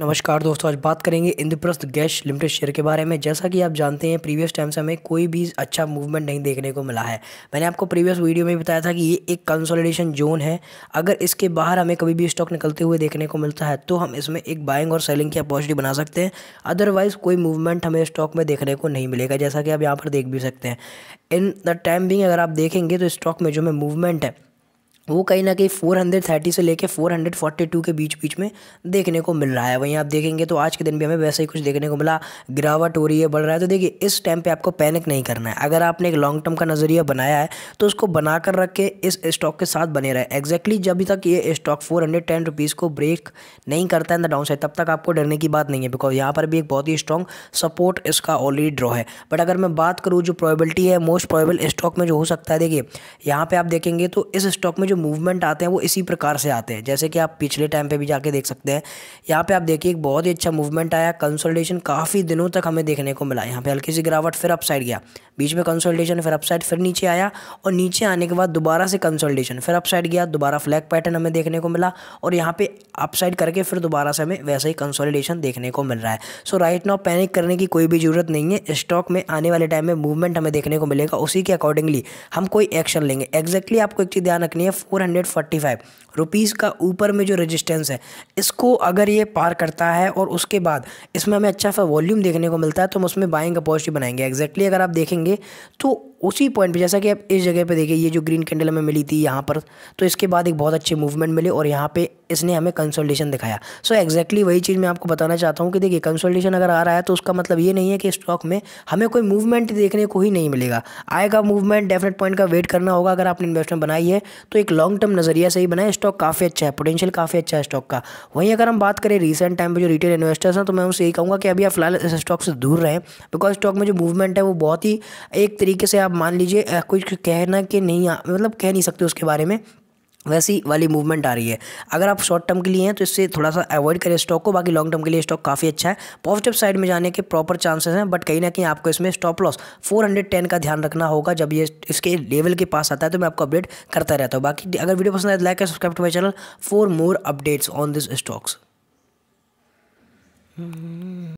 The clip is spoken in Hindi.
नमस्कार दोस्तों आज बात करेंगे इंद्रप्रस्थ गैस लिमिटेड शेयर के बारे में जैसा कि आप जानते हैं प्रीवियस टाइम से हमें कोई भी अच्छा मूवमेंट नहीं देखने को मिला है मैंने आपको प्रीवियस वीडियो में बताया था कि ये एक कंसोलिडेशन जोन है अगर इसके बाहर हमें कभी भी स्टॉक निकलते हुए देखने को मिलता है तो हम इसमें एक बाइंग और सेलिंग की अपॉर्चुनिटी बना सकते हैं अदरवाइज़ कोई मूवमेंट हमें स्टॉक में देखने को नहीं मिलेगा जैसा कि आप यहाँ पर देख भी सकते हैं इन द टाइम बिंग अगर आप देखेंगे तो स्टॉक में जो हमें मूवमेंट है वो कहीं ना कहीं 430 से लेके 442 के बीच बीच में देखने को मिल रहा है वहीं आप देखेंगे तो आज के दिन भी हमें वैसे ही कुछ देखने को मिला गिरावट हो रही है बढ़ रहा है तो देखिए इस टाइम पे आपको पैनिक नहीं करना है अगर आपने एक लॉन्ग टर्म का नज़रिया बनाया है तो उसको बनाकर रख के इस स्टॉक के साथ बने रहे एग्जैक्टली जब तक ये स्टॉक फोर हंड्रेड को ब्रेक नहीं करता है डाउन साइड तब तक आपको डरने की बात नहीं है बिकॉज यहाँ पर भी एक बहुत ही स्ट्रॉन्ग सपोर्ट इसका ऑलरेडी ड्रॉ है बट अगर मैं बात करूँ जो प्रोबेबिलिटी है मोस्ट प्रोबेबल स्टॉक में जो हो सकता है देखिए यहाँ पर आप देखेंगे तो इस स्टॉक में जो मूवमेंट आते हैं वो इसी प्रकार से आते हैं जैसे कि आप पिछले टाइम पे भी जाके देख सकते हैं यहाँ पे आप देखिए एक बहुत ही अच्छा मूवमेंट आया कंसोलिडेशन काफ़ी दिनों तक हमें देखने को मिला यहाँ पे हल्की सी गिरावट फिर अपसाइड गया बीच में कंसोलिडेशन फिर अपसाइड फिर नीचे आया और नीचे आने के बाद दोबारा से कंसोलिडेशन फिर अपसाइड गया दोबारा फ्लैग पैटर्न हमें देखने को मिला और यहाँ पर अपसाइड करके फिर दोबारा से हमें वैसे ही कंसोलिडेशन देखने को मिल रहा है सो राइट नाउ पैनिक करने की कोई भी ज़रूरत नहीं है स्टॉक में आने वाले टाइम में मूवमेंट हमें देखने को मिलेगा उसी के अकॉर्डिंगली हम कोई एक्शन लेंगे एक्जैक्टली exactly आपको एक चीज़ ध्यान रखनी है four hundred forty five rupees का ऊपर में जो रेजिस्टेंस है इसको अगर ये पार करता है और उसके बाद इसमें हमें अच्छा सा वॉल्यूम देखने को मिलता है तो हम उसमें बाइंग अपॉर्चुनिटी बनाएंगे एग्जैक्टली exactly अगर आप देखेंगे तो उसी पॉइंट पे जैसा कि आप इस जगह पे देखिए ये जो ग्रीन कैंडल हमें मिली थी यहाँ पर तो इसके बाद एक बहुत अच्छे मूवमेंट मिले और यहाँ पे इसने हमें कंसोलिडेशन दिखाया सो so exactly वही चीज़ मैं आपको बताना चाहता हूँ कि देखिए कंसोलिडेशन अगर आ रहा है तो उसका मतलब ये नहीं है कि स्टॉक में हमें कोई मूवमेंट देखने को ही नहीं मिलेगा आएगा मूवमेंट डेफिनेट पॉइंट का वेट करना होगा अगर आपने इन्वेस्टमेंट बनाई है तो एक लॉन्ग टर्म नज़रिया से ही बनाए स्टॉक काफ़ी अच्छा है पोटेंशियल काफ़ी अच्छा है स्टॉक का वहीं अगर हम बात करें रिसेंट टाइम पर जो रिटेल इन्वेस्टर्स हैं तो मैं उनसे यही कहूँगा कि अभी आप फिलहाल इस स्टॉक से दूर रहें बिकॉज स्टॉक में जो मूवमेंट है वो बहुत ही एक तरीके से आप मतलब मान लीजिए कुछ कहना कि नहीं मतलब कह नहीं सकते उसके बारे में वैसी वाली मूवमेंट आ रही है अगर आप शॉर्ट टर्म के लिए हैं तो इससे थोड़ा सा अवॉइड करें स्टॉक को बाकी लॉन्ग टर्म के लिए स्टॉक काफ़ी अच्छा है पॉजिटिव साइड में जाने के प्रॉपर चांसेस हैं बट कहीं ना कहीं आपको इसमें स्टॉप लॉस 410 का ध्यान रखना होगा जब ये इसके लेवल के पास आता है तो मैं आपको अपडेट करता रहता हूँ बाकी अगर वीडियो पसंद आए तो लाइक है subscribe to my channel for more updates on this stocks